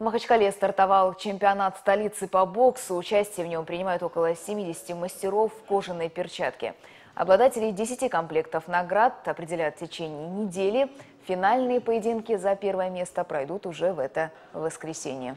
В Махачкале стартовал чемпионат столицы по боксу. Участие в нем принимают около 70 мастеров в кожаной перчатке. Обладатели 10 комплектов наград определят в течение недели. Финальные поединки за первое место пройдут уже в это воскресенье.